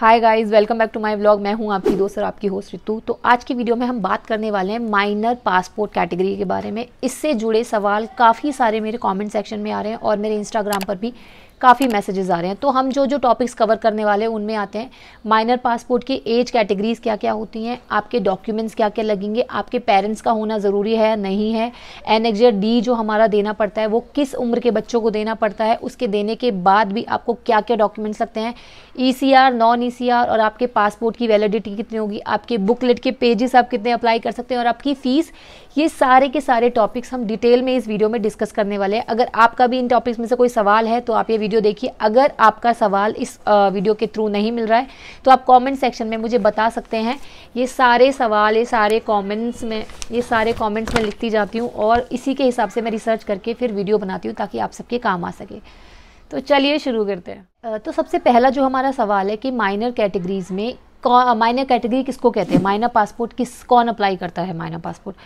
hi guys welcome back to my vlog मैं हूं आपकी दोस्त और आपकी होस्ट रितु तो आज की वीडियो में हम बात करने वाले हैं माइनर पासपोर्ट कैटेगरी के बारे में इससे जुड़े सवाल काफ़ी सारे मेरे कमेंट सेक्शन में आ रहे हैं और मेरे इंस्टाग्राम पर भी काफ़ी मैसेजेस आ रहे हैं तो हम जो जो टॉपिक्स कवर करने वाले हैं उनमें आते हैं माइनर पासपोर्ट की एज कैटेगरीज़ क्या क्या होती हैं आपके डॉक्यूमेंट्स क्या क्या लगेंगे आपके पेरेंट्स का होना ज़रूरी है नहीं है एन डी जो हमारा देना पड़ता है वो किस उम्र के बच्चों को देना पड़ता है उसके देने के बाद भी आपको क्या क्या डॉक्यूमेंट्स लगते हैं E C R non E C R और आपके पासपोर्ट की वैलिडिटी कितनी होगी आपके बुकलेट के पेजेस आप कितने अप्लाई कर सकते हैं और आपकी फ़ीस ये सारे के सारे टॉपिक्स हम डिटेल में इस वीडियो में डिस्कस करने वाले हैं अगर आपका भी इन टॉपिक्स में से कोई सवाल है तो आप ये वीडियो देखिए अगर आपका सवाल इस वीडियो के थ्रू नहीं मिल रहा है तो आप कॉमेंट सेक्शन में मुझे बता सकते हैं ये सारे सवाल ये सारे कॉमेंट्स में ये सारे कॉमेंट्स में लिखती जाती हूँ और इसी के हिसाब से मैं रिसर्च करके फिर वीडियो बनाती हूँ ताकि आप सबके काम आ सके तो चलिए शुरू करते हैं तो सबसे पहला जो हमारा सवाल है कि माइनर कैटेगरीज़ में माइनर कैटेगरी किसको कहते हैं माइनर पासपोर्ट किस कौन अप्लाई करता है माइनर पासपोर्ट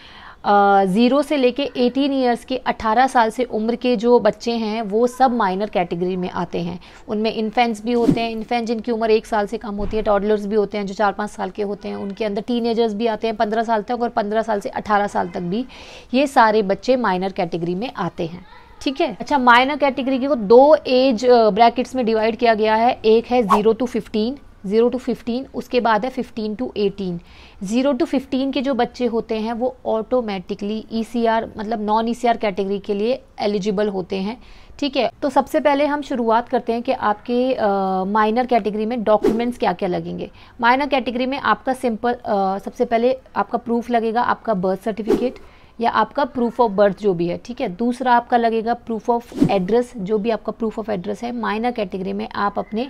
ज़ीरो से लेके 18 ईयर्स के 18 साल से उम्र के जो बच्चे हैं वो सब माइनर कैटेगरी में आते हैं उनमें इन्फेंट्स भी होते हैं इन्फेंट जिनकी उम्र एक साल से कम होती है टॉडलर्स भी होते हैं जो चार पाँच साल के होते हैं उनके अंदर टीनेजर्स भी आते हैं पंद्रह साल तक और पंद्रह साल से अठारह साल तक भी ये सारे बच्चे माइनर कैटेगरी में आते हैं ठीक है अच्छा माइनर कैटेगरी को दो एज ब्रैकेट्स में डिवाइड किया गया है एक है zero to fifteen zero to fifteen उसके बाद है fifteen to eighteen zero to fifteen के जो बच्चे होते हैं वो ऑटोमेटिकली ईसीआर e मतलब नॉन ईसीआर कैटेगरी के लिए एलिजिबल होते हैं ठीक है तो सबसे पहले हम शुरुआत करते हैं कि आपके माइनर कैटेगरी में डॉक्यूमेंट्स क्या क्या लगेंगे माइनर कैटेगरी में आपका सिंपल सबसे पहले आपका प्रूफ लगेगा आपका बर्थ सर्टिफिकेट या आपका प्रूफ ऑफ बर्थ जो भी है ठीक है दूसरा आपका लगेगा प्रूफ ऑफ एड्रेस जो भी आपका प्रूफ ऑफ एड्रेस है माइनर कैटेगरी में आप अपने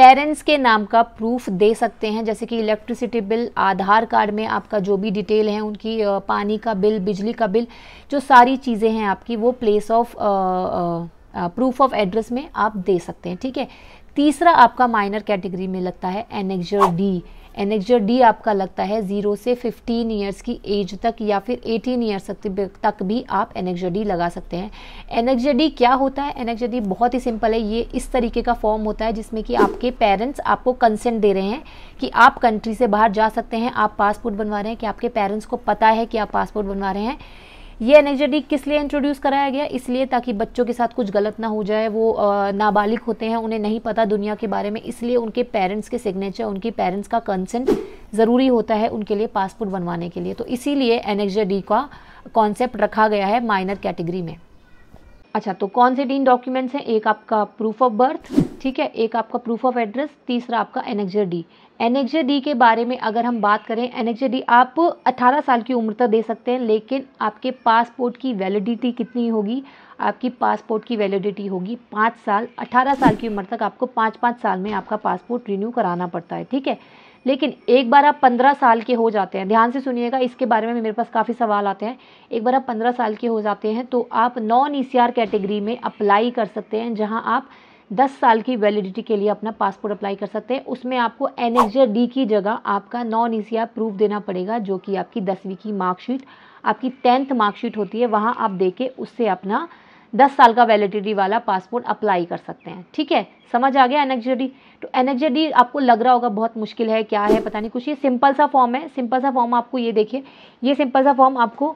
पेरेंट्स के नाम का प्रूफ दे सकते हैं जैसे कि इलेक्ट्रिसिटी बिल आधार कार्ड में आपका जो भी डिटेल है उनकी पानी का बिल बिजली का बिल जो सारी चीज़ें हैं आपकी वो place of proof of address में आप दे सकते हैं ठीक है तीसरा आपका माइनर कैटेगरी में लगता है annexure D N H D आपका लगता है ज़ीरो से फिफ़्टीन ईयर्स की एज तक या फिर एटीन ईयर्स तक भी आप एन एच डी लगा सकते हैं एन एच डी क्या होता है एन एच डी बहुत ही सिंपल है ये इस तरीके का फॉर्म होता है जिसमें कि आपके पेरेंट्स आपको कंसेंट दे रहे हैं कि आप कंट्री से बाहर जा सकते हैं आप पासपोर्ट बनवा रहे हैं कि आपके पेरेंट्स को पता है कि आप पासपोर्ट बनवा रहे हैं ये एनेजेटिक किस लिए इंट्रोड्यूस कराया गया इसलिए ताकि बच्चों के साथ कुछ गलत ना हो जाए वो नाबालिग होते हैं उन्हें नहीं पता दुनिया के बारे में इसलिए उनके पेरेंट्स के सिग्नेचर उनकी पेरेंट्स का कंसेंट ज़रूरी होता है उनके लिए पासपोर्ट बनवाने के लिए तो इसीलिए एनेक्जा डी का कॉन्सेप्ट रखा गया है माइनर कैटेगरी में अच्छा तो कौन से तीन डॉक्यूमेंट्स हैं एक आपका प्रूफ ऑफ बर्थ ठीक है एक आपका प्रूफ ऑफ एड्रेस तीसरा आपका एनेक्जर डी एनेक्जर डी के बारे में अगर हम बात करें एनेक्जर डी आप 18 साल की उम्र तक दे सकते हैं लेकिन आपके पासपोर्ट की वैलिडिटी कितनी होगी आपकी पासपोर्ट की वैलिडिटी होगी पाँच साल अठारह साल की उम्र तक आपको पाँच पाँच साल में आपका पासपोर्ट रिन्यू कराना पड़ता है ठीक है लेकिन एक बार आप पंद्रह साल के हो जाते हैं ध्यान से सुनिएगा इसके बारे में मेरे पास काफ़ी सवाल आते हैं एक बार आप पंद्रह साल के हो जाते हैं तो आप नॉन ई e कैटेगरी में अप्लाई कर सकते हैं जहाँ आप दस साल की वैलिडिटी के लिए अपना पासपोर्ट अप्लाई कर सकते हैं उसमें आपको एन डी की जगह आपका नॉन ई e प्रूफ देना पड़ेगा जो कि आपकी दसवीं की मार्कशीट आपकी टेंथ मार्कशीट होती है वहाँ आप दे के उससे अपना दस साल का वैलिडिटी वाला पासपोर्ट अप्लाई कर सकते हैं ठीक है समझ आ गया एनएक्जेडी तो एनएक्जेडी आपको लग रहा होगा बहुत मुश्किल है क्या है पता नहीं कुछ ये सिंपल सा फॉर्म है सिंपल सा फॉर्म आपको ये देखिए ये सिंपल सा फॉर्म आपको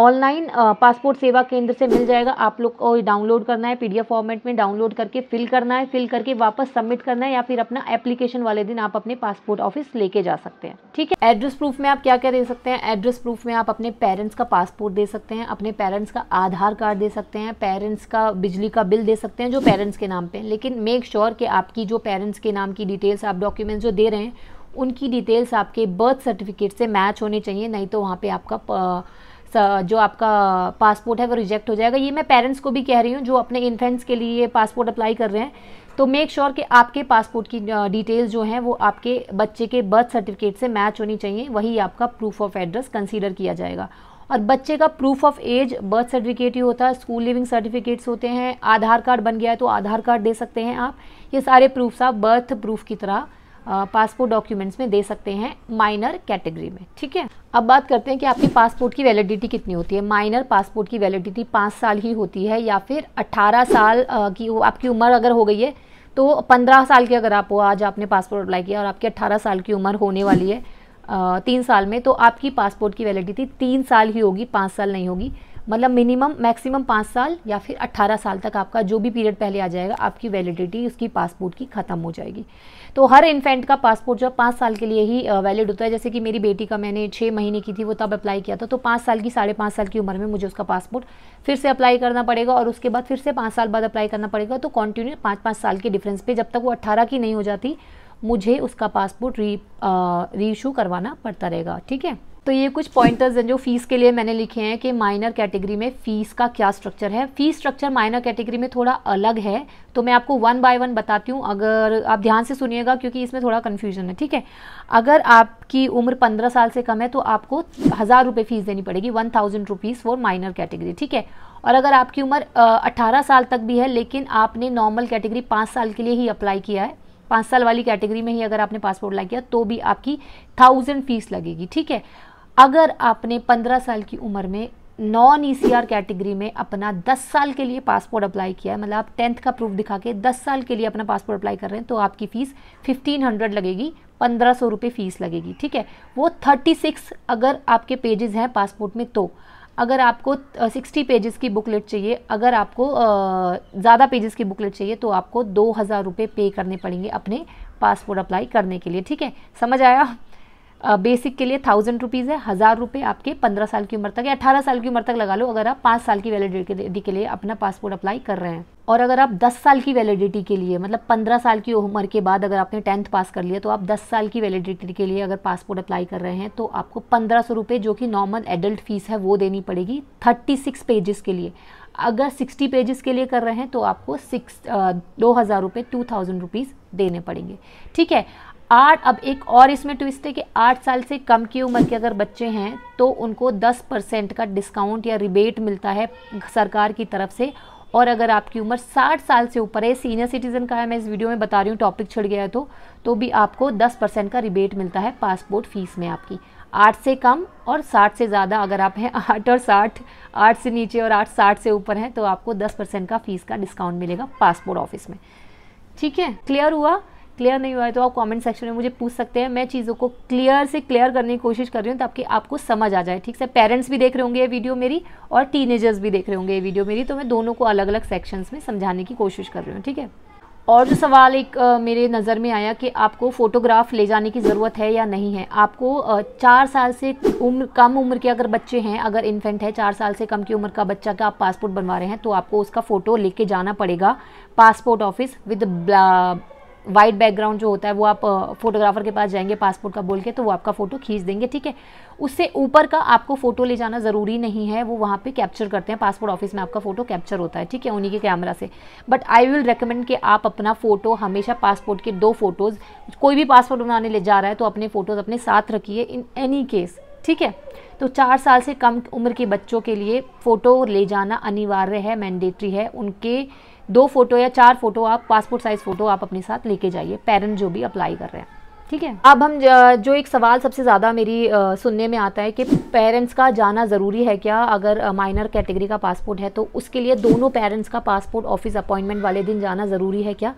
ऑनलाइन पासपोर्ट सेवा केंद्र से मिल जाएगा आप लोग को डाउनलोड करना है पीडीएफ फॉर्मेट में डाउनलोड करके फिल करना है फिल करके वापस सबमिट करना है या फिर अपना एप्लीकेशन वाले दिन आप अपने पासपोर्ट ऑफिस लेके जा सकते हैं ठीक है एड्रेस प्रूफ में आप क्या क्या दे सकते हैं एड्रेस प्रूफ में आप अपने पेरेंट्स का पासपोर्ट दे सकते हैं अपने पेरेंट्स का आधार कार्ड दे सकते हैं पेरेंट्स का बिजली का बिल दे सकते हैं जो पेरेंट्स के नाम पे लेकिन मेक श्योर कि आपकी जो पेरेंट्स के नाम की डिटेल्स आप डॉक्यूमेंट्स जो दे रहे हैं उनकी डिटेल्स आपके बर्थ सर्टिफिकेट से मैच होने चाहिए नहीं तो वहाँ पे आपका जो आपका पासपोर्ट है वो रिजेक्ट हो जाएगा ये मैं पेरेंट्स को भी कह रही हूँ जो अपने इन्फेंट्स के लिए पासपोर्ट अप्लाई कर रहे हैं तो मेक श्योर sure कि आपके पासपोर्ट की डिटेल्स जो हैं वो आपके बच्चे के बर्थ सर्टिफिकेट से मैच होनी चाहिए वही आपका प्रूफ ऑफ एड्रेस कंसीडर किया जाएगा और बच्चे का proof of age birth certificate ही होता है स्कूल लिविंग सर्टिफिकेट्स होते हैं आधार कार्ड बन गया है तो आधार कार्ड दे सकते हैं आप ये सारे प्रूफ्स आप बर्थ प्रूफ की तरह पासपोर्ट डॉक्यूमेंट्स में दे सकते हैं माइनर कैटेगरी में ठीक है अब बात करते हैं कि आपकी पासपोर्ट की वैलिडिटी कितनी होती है माइनर पासपोर्ट की वैलिडिटी पाँच साल ही होती है या फिर अट्ठारह साल की आपकी उम्र अगर हो गई है तो पंद्रह साल की अगर आप हो आज आपने पासपोर्ट अप्लाई किया और आपकी अट्ठारह साल की उम्र होने वाली है तीन साल में तो आपकी पासपोर्ट की वैलिडिटी तीन साल ही होगी पाँच साल नहीं होगी मतलब मिनिमम मैक्सिमम पाँच साल या फिर अट्ठारह साल तक आपका जो भी पीरियड पहले आ जाएगा आपकी वैलिडिटी उसकी पासपोर्ट की ख़त्म हो जाएगी तो हर इन्फेंट का पासपोर्ट जो है पाँच साल के लिए ही वैलिड होता है जैसे कि मेरी बेटी का मैंने छः महीने की थी वो तब अप्लाई किया था तो पाँच साल की साढ़े पाँच साल की उम्र में मुझे उसका पासपोर्ट फिर से अप्लाई करना पड़ेगा और उसके बाद फिर से पाँच साल बाद अप्लाई करना पड़ेगा तो कॉन्टिन्यू पाँच पाँच साल के डिफरेंस पर जब तक वो अट्ठारह की नहीं हो जाती मुझे उसका पासपोर्ट री रीइू करवाना पड़ता रहेगा ठीक है तो ये कुछ पॉइंटर्स हैं जो फीस के लिए मैंने लिखे हैं कि माइनर कैटेगरी में फीस का क्या स्ट्रक्चर है फीस स्ट्रक्चर माइनर कैटेगरी में थोड़ा अलग है तो मैं आपको वन बाय वन बताती हूँ अगर आप ध्यान से सुनिएगा क्योंकि इसमें थोड़ा कन्फ्यूजन है ठीक है अगर आपकी उम्र पंद्रह साल से कम है तो आपको हज़ार रुपये फ़ीस देनी पड़ेगी one thousand rupees for minor category ठीक है और अगर आपकी उम्र अट्ठारह साल तक भी है लेकिन आपने नॉर्मल कैटेगरी पाँच साल के लिए ही अप्लाई किया है पाँच साल वाली कैटेगरी में ही अगर आपने पासपोर्ट ला किया तो भी आपकी थाउजेंड फीस लगेगी ठीक है अगर आपने पंद्रह साल की उम्र में नॉन ई कैटेगरी में अपना 10 साल के लिए पासपोर्ट अप्लाई किया है मतलब आप टेंथ का प्रूफ दिखा के 10 साल के लिए अपना पासपोर्ट अप्लाई कर रहे हैं तो आपकी फ़ीस 1500 लगेगी पंद्रह सौ रुपये फ़ीस लगेगी ठीक है वो 36 अगर आपके पेजेस हैं पासपोर्ट में तो अगर आपको सिक्सटी पेजेस की बुकलेट चाहिए अगर आपको ज़्यादा पेजेस की बुकलेट चाहिए तो आपको दो हज़ार रुपये पे करने पड़ेंगे अपने पासपोर्ट अप्लाई करने के लिए ठीक है समझ आया बेसिक के लिए थाउजेंड रुपीज़ है हज़ार रुपये आपके पंद्रह साल की उम्र तक या अठारह साल की उम्र तक लगा लो अगर आप पाँच साल की वैलिडिटी के लिए अपना पासपोर्ट अप्लाई कर रहे हैं और अगर आप 10 साल की वैलिडिटी के लिए मतलब 15 साल की उम्र के बाद अगर आपने टेंथ पास कर लिया तो आप 10 साल की वैलिडिटी के लिए अगर पासपोर्ट अप्लाई कर रहे हैं तो आपको पंद्रह सौ रुपये जो कि नॉर्मल एडल्ट फीस है वो देनी पड़ेगी 36 पेजेस के लिए अगर 60 पेजेस के लिए कर रहे हैं तो आपको सिक्स दो हज़ार रुपये टू थाउजेंड रुपीज़ देने पड़ेंगे ठीक है आठ अब एक और इसमें ट्विस्ट है कि आठ साल से कम की उम्र के अगर बच्चे हैं तो उनको दस परसेंट का डिस्काउंट या रिबेट मिलता है सरकार की तरफ से और अगर आपकी उम्र 60 साल से ऊपर है सीनियर सिटीज़न का है मैं इस वीडियो में बता रही हूँ टॉपिक छिड़ गया है तो तो भी आपको 10 परसेंट का रिबेट मिलता है पासपोर्ट फीस में आपकी आठ से कम और साठ से ज़्यादा अगर आप हैं आठ और साठ आठ से नीचे और आठ साठ से ऊपर हैं तो आपको दस परसेंट का फीस का डिस्काउंट मिलेगा पासपोर्ट ऑफिस में ठीक है क्लियर हुआ क्लियर नहीं हुआ है तो आप कमेंट सेक्शन में मुझे पूछ सकते हैं मैं चीज़ों को क्लियर से क्लियर करने की कोशिश कर रही हूँ ताकि आपको समझ आ जाए ठीक से पेरेंट्स भी देख रहे होंगे ये वीडियो मेरी और टीनेजर्स भी देख रहे होंगे ये वीडियो मेरी तो मैं दोनों को अलग अलग सेक्शंस में समझाने की कोशिश कर रही हूँ ठीक है और जो सवाल एक आ, मेरे नज़र में आया कि आपको फ़ोटोग्राफ ले जाने की ज़रूरत है या नहीं है आपको आ, चार साल से उम्र कम उम्र के अगर बच्चे हैं अगर इन्फेंट है चार साल से कम की उम्र का बच्चा का आप पासपोर्ट बनवा रहे हैं तो आपको उसका फ़ोटो लेके जाना पड़ेगा passport office with white background जो होता है वो आप फोटोग्राफर के पास जाएंगे पासपोर्ट का बोल के तो वो आपका फ़ोटो खींच देंगे ठीक है उससे ऊपर का आपको फ़ोटो ले जाना ज़रूरी नहीं है वो वहाँ पे कैप्चर करते हैं पासपोर्ट ऑफिस में आपका फ़ोटो कैप्चर होता है ठीक है उन्हीं के कैमरा से बट आई विल रिकमेंड कि आप अपना फ़ोटो हमेशा पासपोर्ट के दो फ़ोटोज़ कोई भी पासपोर्ट बनाने ले जा रहा है तो अपने फ़ोटोज़ अपने साथ रखिए इन एनी केस ठीक है तो चार साल से कम उम्र के बच्चों के लिए फ़ोटो ले जाना अनिवार्य है मैंडेटरी है उनके दो फोटो या चार फोटो आप पासपोर्ट साइज फोटो आप अपने साथ लेके जाइए पेरेंट जो भी अप्लाई कर रहे हैं ठीक है अब हम जो एक सवाल सबसे ज़्यादा मेरी सुनने में आता है कि पेरेंट्स का जाना ज़रूरी है क्या अगर माइनर कैटेगरी का पासपोर्ट है तो उसके लिए दोनों पेरेंट्स का पासपोर्ट ऑफिस अपॉइंटमेंट वाले दिन जाना ज़रूरी है क्या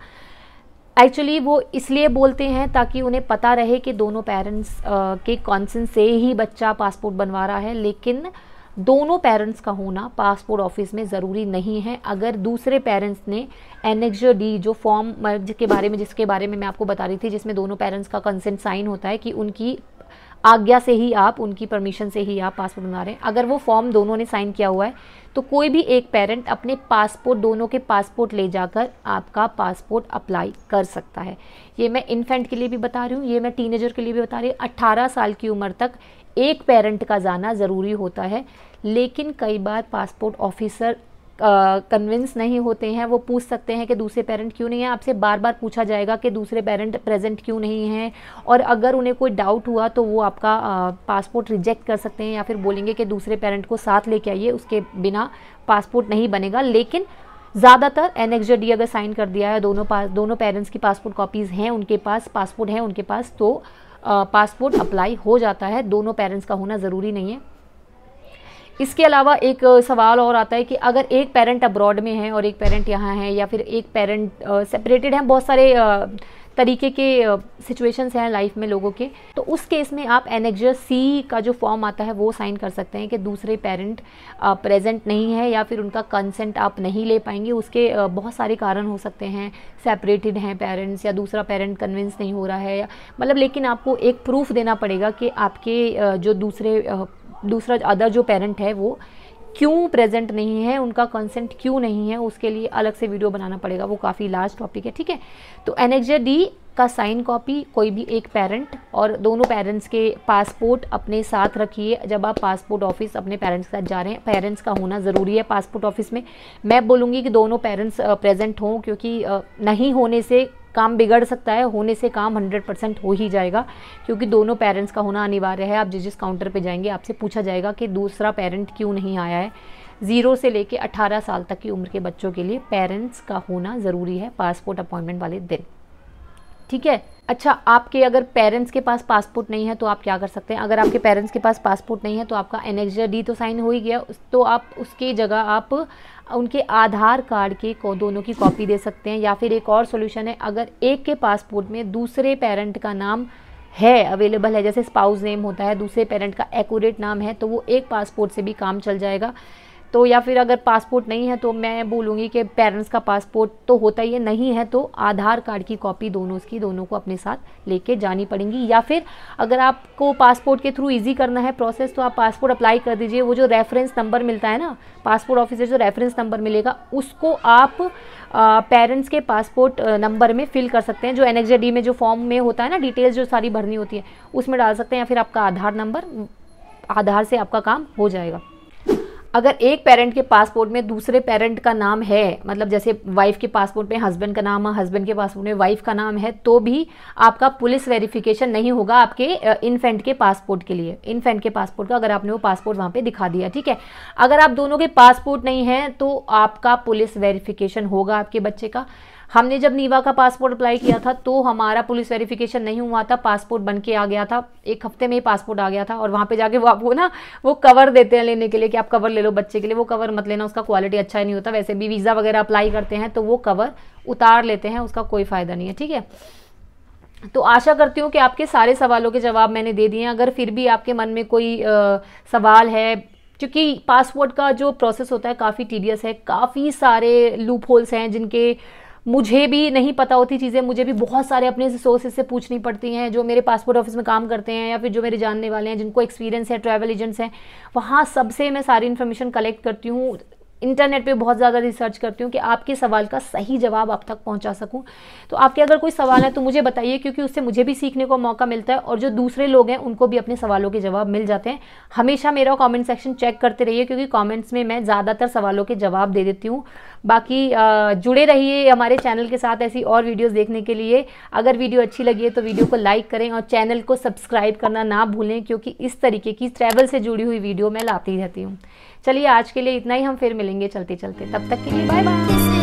एक्चुअली वो इसलिए बोलते हैं ताकि उन्हें पता रहे कि दोनों पेरेंट्स के कॉन्सेंस से ही बच्चा पासपोर्ट बनवा रहा है लेकिन दोनों पेरेंट्स का होना पासपोर्ट ऑफिस में ज़रूरी नहीं है अगर दूसरे पेरेंट्स ने जो डी जो फॉर्म के बारे में जिसके बारे में मैं आपको बता रही थी जिसमें दोनों पेरेंट्स का कंसेंट साइन होता है कि उनकी आज्ञा से ही आप उनकी परमिशन से ही आप पासपोर्ट बना रहे हैं अगर वो फॉर्म दोनों ने साइन किया हुआ है तो कोई भी एक पेरेंट अपने पासपोर्ट दोनों के पासपोर्ट ले जाकर आपका पासपोर्ट अप्लाई कर सकता है ये मैं इन्फेंट के लिए भी बता रही हूँ ये मैं टीनेजर के लिए भी बता रही हूँ अट्ठारह साल की उम्र तक एक पेरेंट का जाना ज़रूरी होता है लेकिन कई बार पासपोर्ट ऑफिसर कन्विंस नहीं होते हैं वो पूछ सकते हैं कि दूसरे पेरेंट क्यों नहीं है आपसे बार बार पूछा जाएगा कि दूसरे पेरेंट प्रेजेंट क्यों नहीं है और अगर उन्हें कोई डाउट हुआ तो वो आपका पासपोर्ट रिजेक्ट कर सकते हैं या फिर बोलेंगे कि दूसरे पेरेंट को साथ लेके आइए उसके बिना पासपोर्ट नहीं बनेगा लेकिन ज़्यादातर एन डी अगर साइन कर दिया है दोनों पास दोनों पेरेंट्स की पासपोर्ट कॉपीज़ हैं उनके पास पासपोर्ट हैं उनके पास तो पासपोर्ट अप्लाई हो जाता है दोनों पेरेंट्स का होना ज़रूरी नहीं है इसके अलावा एक सवाल और आता है कि अगर एक पेरेंट अब्रॉड में है और एक पेरेंट यहाँ है या फिर एक पेरेंट सेपरेटेड हैं बहुत सारे तरीके के सिचुएशंस हैं लाइफ में लोगों के तो उस केस में आप एनेक्जर सी का जो फॉर्म आता है वो साइन कर सकते हैं कि दूसरे पेरेंट प्रेजेंट नहीं है या फिर उनका कंसेंट आप नहीं ले पाएंगे उसके बहुत सारे कारण हो सकते हैं सेपरेटेड हैं पेरेंट्स या दूसरा पेरेंट कन्विंस नहीं हो रहा है मतलब लेकिन आपको एक प्रूफ देना पड़ेगा कि आपके जो दूसरे दूसरा अदर जो पेरेंट है वो क्यों प्रेजेंट नहीं है उनका कंसेंट क्यों नहीं है उसके लिए अलग से वीडियो बनाना पड़ेगा वो काफ़ी लार्ज टॉपिक है ठीक है तो एनेक्जा डी का साइन कॉपी कोई भी एक पेरेंट और दोनों पेरेंट्स के पासपोर्ट अपने साथ रखिए जब आप पासपोर्ट ऑफिस अपने पेरेंट्स के साथ जा रहे हैं पेरेंट्स का होना ज़रूरी है पासपोर्ट ऑफिस में मैं बोलूँगी कि दोनों पेरेंट्स प्रेजेंट हों क्योंकि नहीं होने से काम बिगड़ सकता है होने से काम हंड्रेड परसेंट हो ही जाएगा क्योंकि दोनों पेरेंट्स का होना अनिवार्य है आप जिस जिस काउंटर पर जाएंगे आपसे पूछा जाएगा कि दूसरा पेरेंट क्यों नहीं आया है ज़ीरो से लेके 18 साल तक की उम्र के बच्चों के लिए पेरेंट्स का होना ज़रूरी है पासपोर्ट अपॉइंटमेंट वाले दिन ठीक है अच्छा आपके अगर पेरेंट्स के पास पासपोर्ट नहीं है तो आप क्या कर सकते हैं अगर आपके पेरेंट्स के पास पासपोर्ट नहीं है तो आपका एन डी तो साइन हो ही गया तो आप उसके जगह आप उनके आधार कार्ड के को दोनों की कॉपी दे सकते हैं या फिर एक और सोल्यूशन है अगर एक के पासपोर्ट में दूसरे पेरेंट का नाम है अवेलेबल है जैसे स्पाउस नेम होता है दूसरे पेरेंट का एकूरेट नाम है तो वो एक पासपोर्ट से भी काम चल जाएगा तो या फिर अगर पासपोर्ट नहीं है तो मैं बोलूँगी कि पेरेंट्स का पासपोर्ट तो होता ही है नहीं है तो आधार कार्ड की कॉपी दोनों की दोनों को अपने साथ लेके जानी पड़ेंगी या फिर अगर आपको पासपोर्ट के थ्रू ईजी करना है प्रोसेस तो आप पासपोर्ट अप्लाई कर दीजिए वो जो रेफरेंस नंबर मिलता है ना पासपोर्ट ऑफिस से जो रेफरेंस नंबर मिलेगा उसको आप पेरेंट्स के पासपोर्ट नंबर में फिल कर सकते हैं जो एन डी में जो फॉर्म में होता है ना डिटेल्स जो सारी भरनी होती है उसमें डाल सकते हैं या फिर आपका आधार नंबर आधार से आपका काम हो जाएगा अगर एक पेरेंट के पासपोर्ट में दूसरे पेरेंट का नाम है मतलब जैसे वाइफ के पासपोर्ट में हस्बैंड का नाम है हस्बैंड के पासपोर्ट में वाइफ का नाम है तो भी आपका पुलिस वेरिफिकेशन नहीं होगा आपके इन्फेंट के पासपोर्ट के लिए इन्फेंट के पासपोर्ट का अगर आपने वो पासपोर्ट वहाँ पर दिखा दिया ठीक है अगर आप दोनों के पासपोर्ट नहीं है तो आपका पुलिस वेरिफिकेशन होगा आपके बच्चे का हमने जब नीवा का पासपोर्ट अप्लाई किया था तो हमारा पुलिस वेरिफिकेशन नहीं हुआ था पासपोर्ट बन के आ गया था एक हफ्ते में ही पासपोर्ट आ गया था और वहाँ पे जाके वो आपको ना वो कवर देते हैं लेने के लिए कि आप कवर ले लो बच्चे के लिए वो कवर मत लेना उसका क्वालिटी अच्छा ही नहीं होता वैसे भी वीज़ा वगैरह अप्लाई करते हैं तो वो कवर उतार लेते हैं उसका कोई फ़ायदा नहीं है ठीक है तो आशा करती हूँ कि आपके सारे सवालों के जवाब मैंने दे दिए हैं अगर फिर भी आपके मन में कोई आ, सवाल है क्योंकि पासपोर्ट का जो प्रोसेस होता है काफ़ी टीडियस है काफ़ी सारे लूप होल्स हैं जिनके मुझे भी नहीं पता होती चीज़ें मुझे भी बहुत सारे अपने सोर्सेज से पूछनी पड़ती हैं जो मेरे पासपोर्ट ऑफिस में काम करते हैं या फिर जो मेरे जानने वाले हैं जिनको एक्सपीरियंस है ट्रैवल एजेंट्स हैं वहाँ सबसे मैं सारी इन्फॉर्मेशन कलेक्ट करती हूँ इंटरनेट पे बहुत ज़्यादा रिसर्च करती हूँ कि आपके सवाल का सही जवाब आप तक पहुँचा सकूँ तो आपके अगर कोई सवाल है तो मुझे बताइए क्योंकि उससे मुझे भी सीखने को मौका मिलता है और जो दूसरे लोग हैं उनको भी अपने सवालों के जवाब मिल जाते हैं हमेशा मेरा कॉमेंट सेक्शन चेक करते रहिए क्योंकि कॉमेंट्स में मैं ज़्यादातर सवालों के जवाब दे देती हूँ बाकी जुड़े रहिए हमारे चैनल के साथ ऐसी और वीडियोज़ देखने के लिए अगर वीडियो अच्छी लगी है तो वीडियो को लाइक करें और चैनल को सब्सक्राइब करना ना भूलें क्योंकि इस तरीके की ट्रैवल से जुड़ी हुई वीडियो मैं लाती रहती हूँ चलिए आज के लिए इतना ही हम फिर मिलेंगे चलते चलते तब तक के लिए बाय बाय